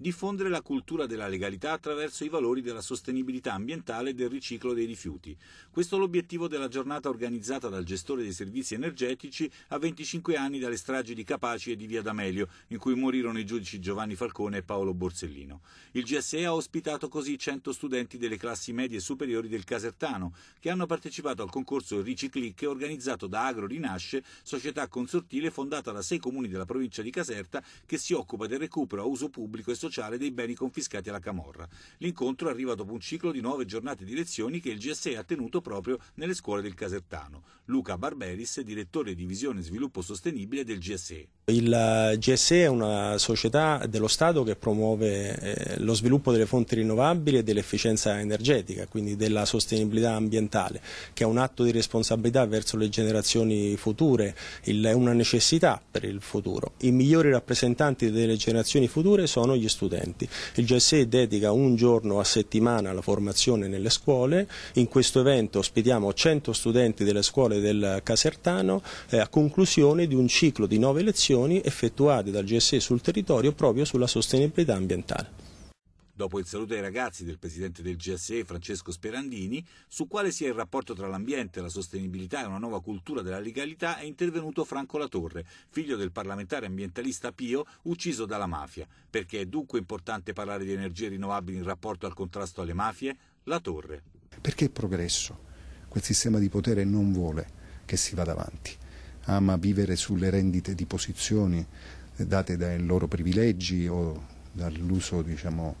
diffondere la cultura della legalità attraverso i valori della sostenibilità ambientale e del riciclo dei rifiuti. Questo è l'obiettivo della giornata organizzata dal gestore dei servizi energetici a 25 anni dalle stragi di Capaci e di Via D'Amelio, in cui morirono i giudici Giovanni Falcone e Paolo Borsellino. Il GSE ha ospitato così 100 studenti delle classi medie e superiori del Casertano, che hanno partecipato al concorso Riciclic organizzato da Agro Rinasce, società consortile fondata da sei comuni della provincia di Caserta che si occupa del recupero a uso pubblico e sociale sociale dei beni confiscati alla Camorra. L'incontro arriva dopo un ciclo di nove giornate di lezioni che il GSE ha tenuto proprio nelle scuole del Casertano. Luca Barberis, direttore di Divisione Sviluppo Sostenibile del GSE. Il GSE è una società dello Stato che promuove eh, lo sviluppo delle fonti rinnovabili e dell'efficienza energetica, quindi della sostenibilità ambientale, che è un atto di responsabilità verso le generazioni future, è una necessità per il futuro. I migliori rappresentanti delle generazioni future sono gli studenti. Il GSE dedica un giorno a settimana alla formazione nelle scuole, in questo evento ospitiamo 100 studenti delle scuole del Casertano eh, a conclusione di un ciclo di 9 lezioni azioni effettuate dal GSE sul territorio proprio sulla sostenibilità ambientale dopo il saluto ai ragazzi del presidente del GSE Francesco Sperandini, su quale sia il rapporto tra l'ambiente, la sostenibilità e una nuova cultura della legalità, è intervenuto Franco Latorre, figlio del parlamentare ambientalista Pio, ucciso dalla mafia. Perché è dunque importante parlare di energie rinnovabili in rapporto al contrasto alle mafie? Latorre. Perché il progresso, quel sistema di potere non vuole che si vada avanti ama vivere sulle rendite di posizioni eh, date dai loro privilegi o dall'uso diciamo,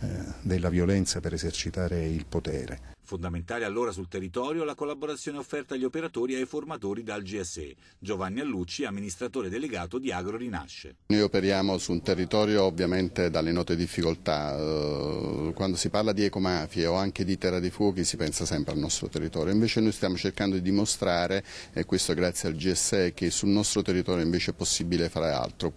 eh, della violenza per esercitare il potere. Fondamentale allora sul territorio la collaborazione offerta agli operatori e ai formatori dal GSE. Giovanni Allucci, amministratore delegato di Agro Rinasce. Noi operiamo su un territorio ovviamente dalle note difficoltà. Eh, quando si parla di ecomafie o anche di terra di fuochi si pensa sempre al nostro territorio. Invece noi stiamo cercando di dimostrare, e questo grazie al GSE, che sul nostro territorio invece è possibile fare altro.